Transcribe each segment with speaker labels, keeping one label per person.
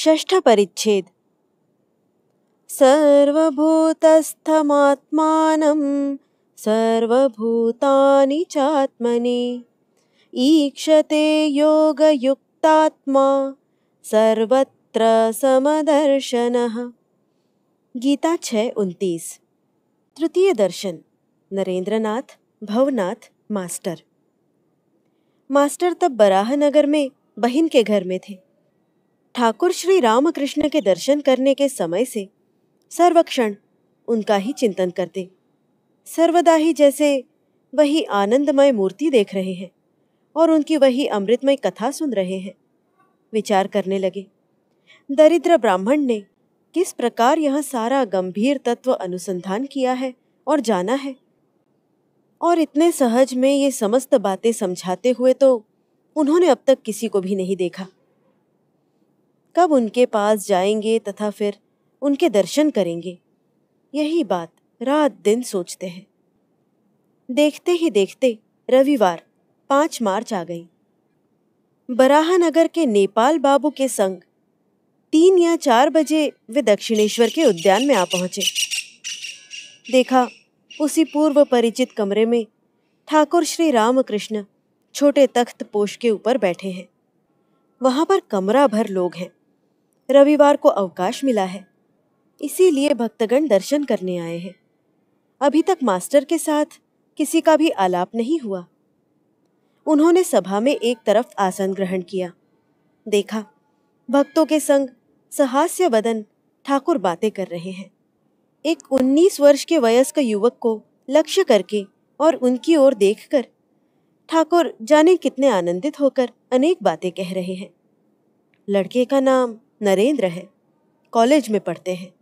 Speaker 1: षष्ठ परिच्छेद सर्वभूतस्थमात्मानं सर्वभूतानि चात्मनि ईक्षते योगयुक्तात्मा सर्वत्र समदर्शनः गीता छ उनतीस तृतीय दर्शन नरेंद्रनाथ भवनाथ मास्टर मास्टर तब बराह नगर में बहन के घर में थे ठाकुर श्री रामकृष्ण के दर्शन करने के समय से सर्वक्षण उनका ही चिंतन करते सर्वदा ही जैसे वही आनंदमय मूर्ति देख रहे हैं और उनकी वही अमृतमय कथा सुन रहे हैं विचार करने लगे दरिद्र ब्राह्मण ने किस प्रकार यह सारा गंभीर तत्व अनुसंधान किया है और जाना है और इतने सहज में ये समस्त बातें समझाते हुए तो उन्होंने अब तक किसी को भी नहीं देखा कब उनके पास जाएंगे तथा फिर उनके दर्शन करेंगे यही बात रात दिन सोचते हैं देखते ही देखते रविवार पाँच मार्च आ गई बराहनगर के नेपाल बाबू के संग तीन या चार बजे वे दक्षिणेश्वर के उद्यान में आ पहुंचे देखा उसी पूर्व परिचित कमरे में ठाकुर श्री रामकृष्ण छोटे तख्त पोष के ऊपर बैठे हैं वहां पर कमरा भर लोग हैं रविवार को अवकाश मिला है इसीलिए भक्तगण दर्शन करने आए हैं अभी तक मास्टर के साथ किसी का भी आलाप नहीं हुआ उन्होंने सभा में एक तरफ आसन ग्रहण किया देखा भक्तों के संग सहास्य बदन ठाकुर बातें कर रहे हैं एक उन्नीस वर्ष के वयस्क युवक को लक्ष्य करके और उनकी ओर देखकर ठाकुर जाने कितने आनंदित होकर अनेक बातें कह रहे हैं लड़के का नाम नरेंद्र है कॉलेज में पढ़ते हैं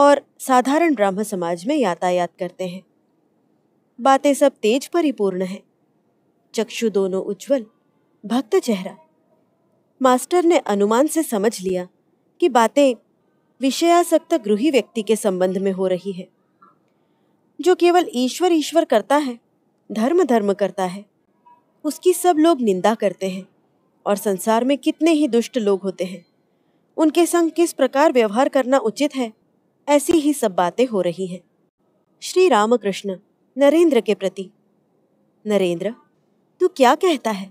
Speaker 1: और साधारण ब्राह्म समाज में यातायात करते हैं बातें सब तेज परिपूर्ण है चक्षु दोनों उज्जवल भक्त चेहरा मास्टर ने अनुमान से समझ लिया कि बातें विषयासक्त गृही व्यक्ति के संबंध में हो रही है जो केवल ईश्वर ईश्वर करता है धर्म धर्म करता है उसकी सब लोग निंदा करते हैं और संसार में कितने ही दुष्ट लोग होते हैं उनके संग किस प्रकार व्यवहार करना उचित है ऐसी ही सब बातें हो रही हैं श्री रामकृष्ण नरेंद्र के प्रति नरेंद्र तू क्या कहता है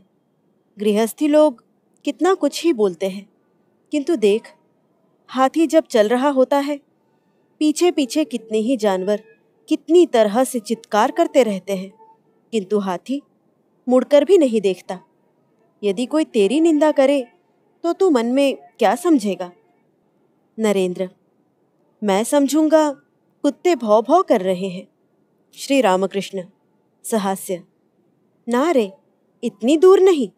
Speaker 1: गृहस्थी लोग कितना कुछ ही बोलते हैं किंतु देख हाथी जब चल रहा होता है पीछे पीछे कितने ही जानवर कितनी तरह से चित्कार करते रहते हैं किंतु हाथी मुड़कर भी नहीं देखता यदि कोई तेरी निंदा करे तो तू मन में क्या समझेगा नरेंद्र मैं समझूंगा कुत्ते भौ भौ कर रहे हैं श्री रामकृष्ण सहास्य ना रे इतनी दूर नहीं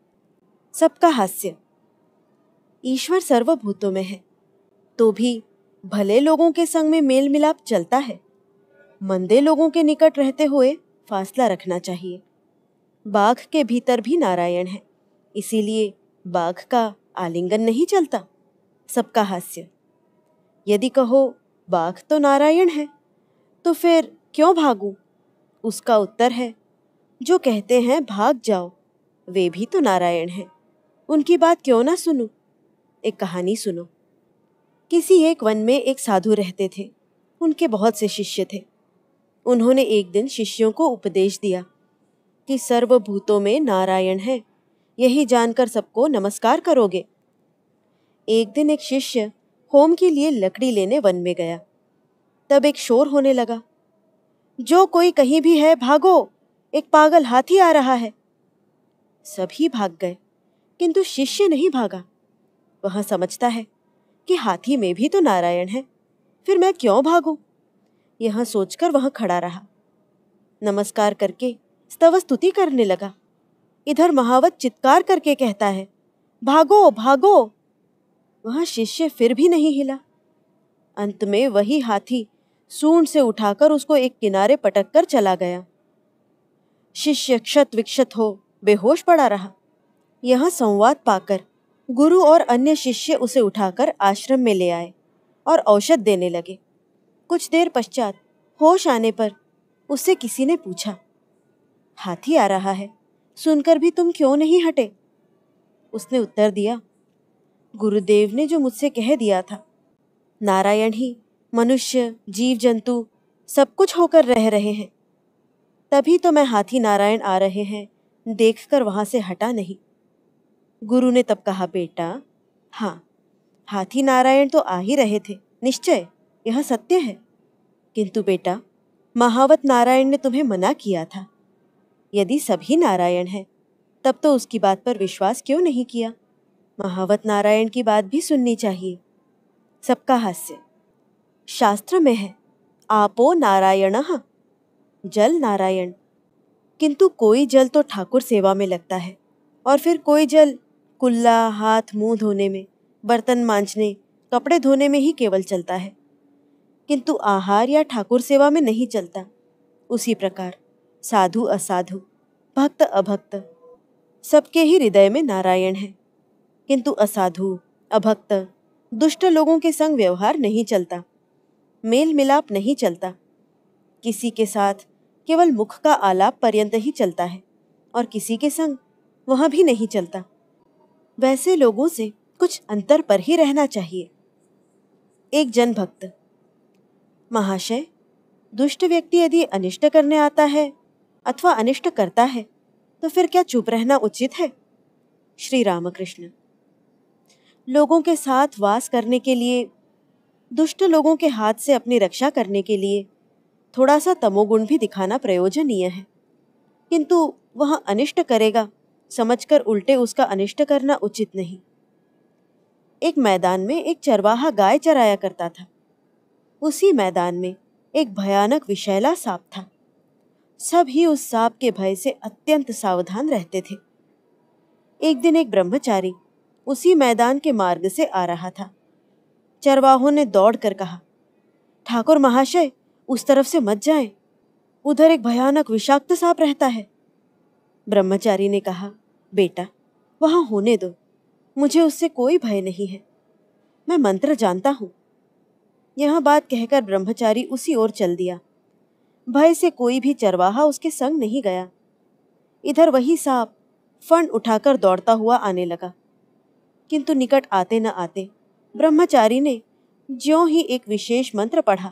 Speaker 1: सबका हास्य ईश्वर सर्वभूतों में है तो भी भले लोगों के संग में मेल मिलाप चलता है मंदे लोगों के निकट रहते हुए फासला रखना चाहिए बाघ के भीतर भी नारायण है इसीलिए बाघ का आलिंगन नहीं चलता सबका हास्य यदि कहो बाघ तो नारायण है तो फिर क्यों भागूं? उसका उत्तर है जो कहते हैं भाग जाओ वे भी तो नारायण हैं उनकी बात क्यों ना सुनो एक कहानी सुनो किसी एक वन में एक साधु रहते थे उनके बहुत से शिष्य थे उन्होंने एक दिन शिष्यों को उपदेश दिया कि सर्वभूतों में नारायण है यही जानकर सबको नमस्कार करोगे एक दिन एक शिष्य होम के लिए लकड़ी लेने वन में गया तब एक शोर होने लगा जो कोई कहीं भी है भागो एक पागल हाथी आ रहा है सभी भाग गए किंतु शिष्य नहीं भागा वह समझता है कि हाथी में भी तो नारायण है फिर मैं क्यों भागू यह सोचकर वह खड़ा रहा नमस्कार करके स्तव स्तुति करने लगा इधर महावत चित्कार करके कहता है भागो भागो वहां शिष्य फिर भी नहीं हिला अंत में वही हाथी सूंड से उठाकर उसको एक किनारे पटक कर चला गया शिष्य क्षत विक्षत हो बेहोश पड़ा रहा यह संवाद पाकर गुरु और अन्य शिष्य उसे उठाकर आश्रम में ले आए और औषध देने लगे कुछ देर पश्चात होश आने पर उससे किसी ने पूछा हाथी आ रहा है सुनकर भी तुम क्यों नहीं हटे उसने उत्तर दिया गुरुदेव ने जो मुझसे कह दिया था नारायण ही मनुष्य जीव जंतु सब कुछ होकर रह रहे हैं तभी तो मैं हाथी नारायण आ रहे हैं देखकर वहां से हटा नहीं गुरु ने तब कहा बेटा हाँ हाथी नारायण तो आ ही रहे थे निश्चय यह सत्य है किंतु बेटा महावत नारायण ने तुम्हें मना किया था यदि सभी नारायण हैं तब तो उसकी बात पर विश्वास क्यों नहीं किया महावत नारायण की बात भी सुननी चाहिए सबका हास्य शास्त्र में है आपो नारायण जल नारायण किंतु कोई जल तो ठाकुर सेवा में लगता है और फिर कोई जल कुल्ला हाथ मुंह धोने में बर्तन मांझने कपड़े धोने में ही केवल चलता है किंतु आहार या ठाकुर सेवा में नहीं चलता उसी प्रकार साधु असाधु भक्त अभक्त सबके ही हृदय में नारायण है किंतु असाधु अभक्त दुष्ट लोगों के संग व्यवहार नहीं चलता मेल मिलाप नहीं चलता किसी के साथ केवल मुख का आलाप पर्यंत ही चलता है और किसी के संग वह भी नहीं चलता वैसे लोगों से कुछ अंतर पर ही रहना चाहिए एक जन भक्त महाशय दुष्ट व्यक्ति यदि अनिष्ट करने आता है अथवा अनिष्ट करता है तो फिर क्या चुप रहना उचित है श्री रामकृष्ण लोगों के साथ वास करने के लिए दुष्ट लोगों के हाथ से अपनी रक्षा करने के लिए थोड़ा सा तमोगुण भी दिखाना प्रयोजनीय है किंतु वह अनिष्ट करेगा समझकर उल्टे उसका अनिष्ट करना उचित नहीं एक मैदान में एक चरवाहा गाय चराया करता था उसी मैदान में एक भयानक विशैला सांप था सब ही उस सांप के भय से अत्यंत सावधान रहते थे एक दिन एक ब्रह्मचारी उसी मैदान के मार्ग से आ रहा था चरवाहों ने दौड़कर कहा ठाकुर महाशय उस तरफ से मत जाएं। उधर एक भयानक विषाक्त सांप रहता है ब्रह्मचारी ने कहा बेटा वहां होने दो मुझे उससे कोई भय नहीं है मैं मंत्र जानता हूं यह बात कहकर ब्रह्मचारी उसी ओर चल दिया भय से कोई भी चरवाहा उसके संग नहीं गया इधर वही सांप फंड उठाकर दौड़ता हुआ आने लगा किंतु निकट आते न आते ब्रह्मचारी ने ज्यों ही एक विशेष मंत्र पढ़ा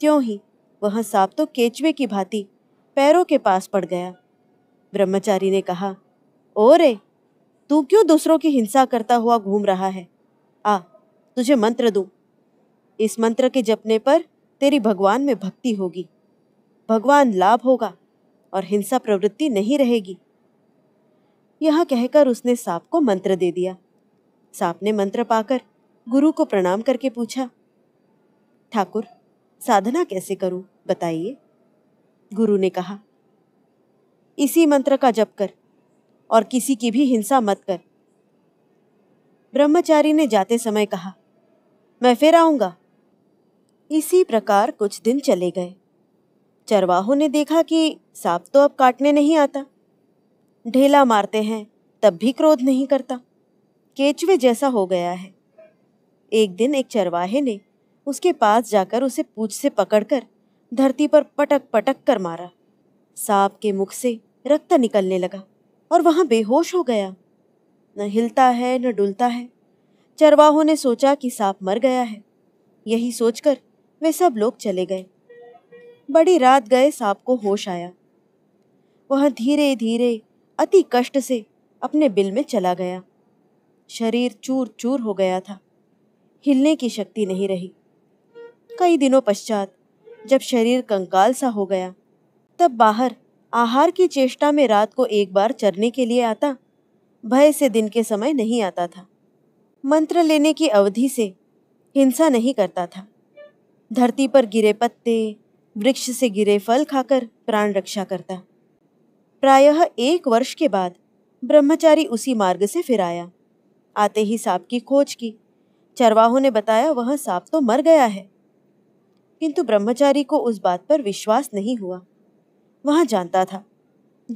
Speaker 1: त्यों ही वह सांप तो केचवे की भांति पैरों के पास पड़ गया ब्रह्मचारी ने कहा ओ रे तू क्यों दूसरों की हिंसा करता हुआ घूम रहा है आ तुझे मंत्र दूं इस मंत्र के जपने पर तेरी भगवान में भक्ति होगी भगवान लाभ होगा और हिंसा प्रवृत्ति नहीं रहेगी यह कहकर उसने सांप को मंत्र दे दिया सांप ने मंत्र पाकर गुरु को प्रणाम करके पूछा ठाकुर साधना कैसे करूं बताइए गुरु ने कहा इसी मंत्र का जप कर और किसी की भी हिंसा मत कर ब्रह्मचारी ने जाते समय कहा मैं फिर आऊंगा इसी प्रकार कुछ दिन चले गए चरवाहों ने देखा कि सांप तो अब काटने नहीं आता ढेला मारते हैं तब भी क्रोध नहीं करता केचवे जैसा हो गया है एक दिन एक चरवाहे ने उसके पास जाकर उसे पूछ से पकड़कर धरती पर पटक पटक कर मारा सांप के मुख से रक्त निकलने लगा और वहाँ बेहोश हो गया न हिलता है न डुलता है चरवाहों ने सोचा कि सांप मर गया है यही सोचकर वे सब लोग चले गए बड़ी रात गए सांप को होश आया वह धीरे धीरे अति कष्ट से अपने बिल में चला गया शरीर चूर चूर हो गया था हिलने की शक्ति नहीं रही कई दिनों पश्चात जब शरीर कंकाल सा हो गया तब बाहर आहार की चेष्टा में रात को एक बार चरने के लिए आता भय से दिन के समय नहीं आता था मंत्र लेने की अवधि से हिंसा नहीं करता था धरती पर गिरे पत्ते वृक्ष से गिरे फल खाकर प्राण रक्षा करता प्रायः एक वर्ष के बाद ब्रह्मचारी उसी मार्ग से फिर आया आते ही सांप की खोज की चरवाहों ने बताया वह सांप तो मर गया है किंतु ब्रह्मचारी को उस बात पर विश्वास नहीं हुआ वह जानता था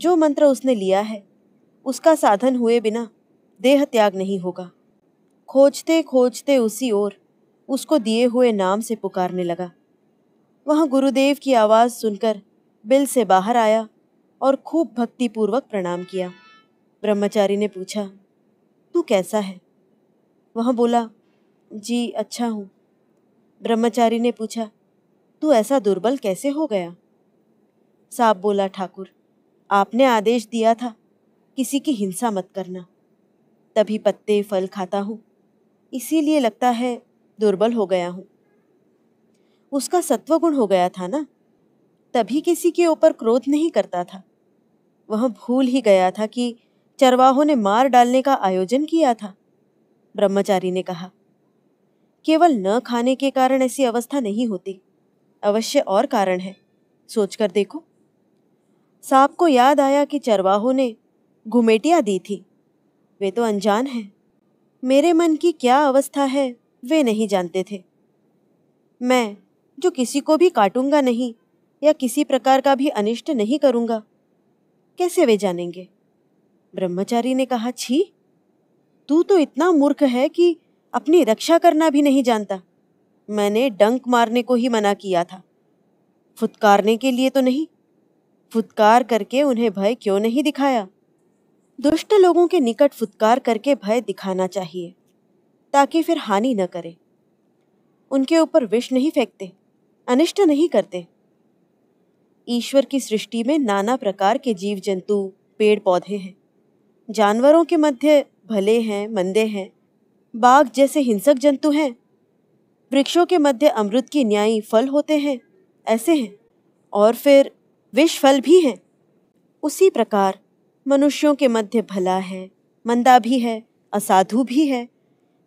Speaker 1: जो मंत्र उसने लिया है उसका साधन हुए बिना देह त्याग नहीं होगा खोजते खोजते उसी ओर उसको दिए हुए नाम से पुकारने लगा वहाँ गुरुदेव की आवाज़ सुनकर बिल से बाहर आया और खूब भक्तिपूर्वक प्रणाम किया ब्रह्मचारी ने पूछा तू कैसा है वह बोला जी अच्छा हूँ ब्रह्मचारी ने पूछा तू ऐसा दुर्बल कैसे हो गया साहब बोला ठाकुर आपने आदेश दिया था किसी की हिंसा मत करना तभी पत्ते फल खाता हूँ इसीलिए लगता है दुर्बल हो गया हूँ उसका सत्वगुण हो गया था ना तभी किसी के ऊपर क्रोध नहीं करता था वह भूल ही गया था कि चरवाहों ने मार डालने का आयोजन किया था ब्रह्मचारी ने कहा केवल न खाने के कारण ऐसी अवस्था नहीं होती अवश्य और कारण है सोचकर देखो सांप को याद आया कि चरवाहों ने घुमेटिया दी थी वे तो अनजान हैं मेरे मन की क्या अवस्था है वे नहीं जानते थे मैं जो किसी को भी काटूंगा नहीं या किसी प्रकार का भी अनिष्ट नहीं करूंगा कैसे वे जानेंगे ब्रह्मचारी ने कहा छी तू तो इतना मूर्ख है कि अपनी रक्षा करना भी नहीं जानता मैंने डंक मारने को ही मना किया था फुतकारने के लिए तो नहीं फुतकार करके उन्हें भय क्यों नहीं दिखाया दुष्ट लोगों के निकट फुतकार करके भय दिखाना चाहिए ताकि फिर हानि न करे उनके ऊपर विष नहीं फेंकते अनिष्ट नहीं करते ईश्वर की सृष्टि में नाना प्रकार के जीव जंतु पेड़ पौधे हैं जानवरों के मध्य भले हैं मंदे हैं बाघ जैसे हिंसक जंतु हैं वृक्षों के मध्य अमृत की न्यायी फल होते हैं ऐसे हैं और फिर विष फल भी हैं उसी प्रकार मनुष्यों के मध्य भला है मंदा भी है असाधु भी है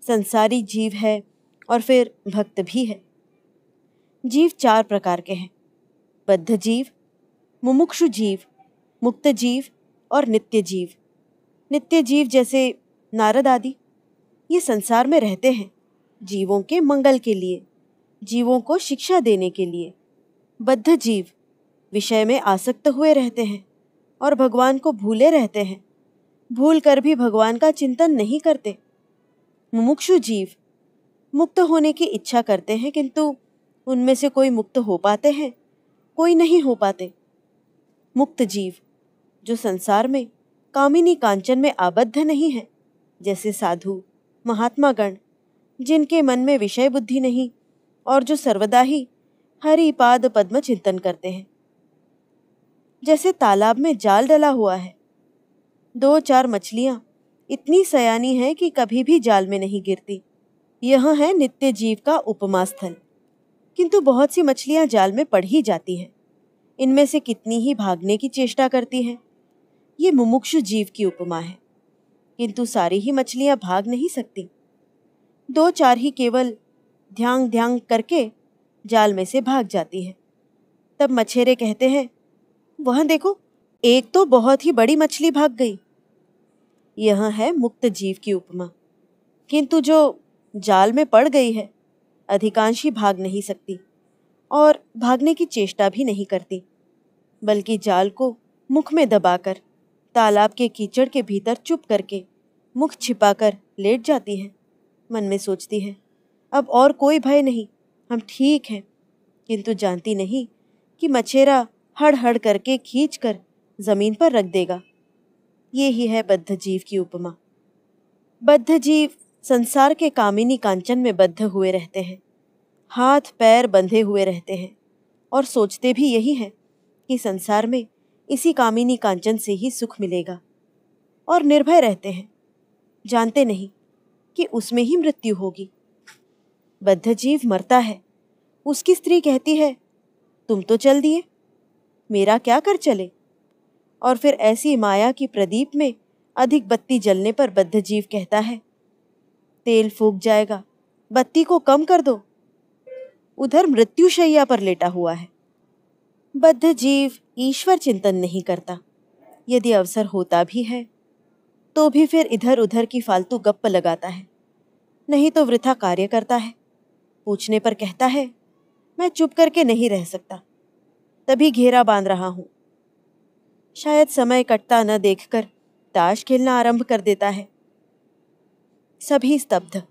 Speaker 1: संसारी जीव है और फिर भक्त भी है जीव चार प्रकार के हैं बद्ध जीव मुमुक्षु जीव मुक्त जीव और नित्य जीव नित्य जीव जैसे नारद आदि ये संसार में रहते हैं जीवों के मंगल के लिए जीवों को शिक्षा देने के लिए बद्ध जीव विषय में आसक्त हुए रहते हैं और भगवान को भूले रहते हैं भूल कर भी भगवान का चिंतन नहीं करते मुमुक्षु जीव मुक्त होने की इच्छा करते हैं किंतु उनमें से कोई मुक्त हो पाते हैं कोई नहीं हो पाते मुक्त जीव जो संसार में कामिनी कांचन में आबद्ध नहीं है जैसे साधु महात्मा गण जिनके मन में विषय बुद्धि नहीं और जो सर्वदा ही हरिपाद पद्म चिंतन करते हैं जैसे तालाब में जाल डला हुआ है दो चार मछलियाँ इतनी सयानी है कि कभी भी जाल में नहीं गिरती यह है नित्य जीव का उपमा स्थल किंतु बहुत सी मछलियां जाल में पड़ ही जाती हैं इनमें से कितनी ही भागने की चेष्टा करती हैं ये मुमुक्षु जीव की उपमा है किंतु सारी ही मछलियां भाग नहीं सकती दो चार ही केवल ध्यांग ध्यांग करके जाल में से भाग जाती हैं तब मछेरे कहते हैं वह देखो एक तो बहुत ही बड़ी मछली भाग गई यह है मुक्त जीव की उपमा किंतु जो जाल में पड़ गई है अधिकांशी भाग नहीं सकती और भागने की चेष्टा भी नहीं करती बल्कि जाल को मुख में दबाकर तालाब के कीचड़ के भीतर चुप करके मुख छिपाकर लेट जाती है मन में सोचती है अब और कोई भय नहीं हम ठीक हैं किंतु जानती नहीं कि मछेरा हड़ हड़ करके खींच कर ज़मीन पर रख देगा ये ही है बद्ध जीव की उपमा बद्ध जीव संसार के कामिनी कांचन में बद्ध हुए रहते हैं हाथ पैर बंधे हुए रहते हैं और सोचते भी यही हैं कि संसार में इसी कामिनी कांचन से ही सुख मिलेगा और निर्भय रहते हैं जानते नहीं कि उसमें ही मृत्यु होगी बद्ध जीव मरता है उसकी स्त्री कहती है तुम तो चल दिए मेरा क्या कर चले और फिर ऐसी माया की प्रदीप में अधिक बत्ती जलने पर बद्ध जीव कहता है तेल फूक जाएगा बत्ती को कम कर दो उधर मृत्युशैया पर लेटा हुआ है बद्ध जीव ईश्वर चिंतन नहीं करता यदि अवसर होता भी है तो भी फिर इधर उधर की फालतू गप्प लगाता है नहीं तो वृथा कार्य करता है पूछने पर कहता है मैं चुप करके नहीं रह सकता तभी घेरा बांध रहा हूं शायद समय कटता न देखकर ताश खेलना आरंभ कर देता है सभी स्तब्ध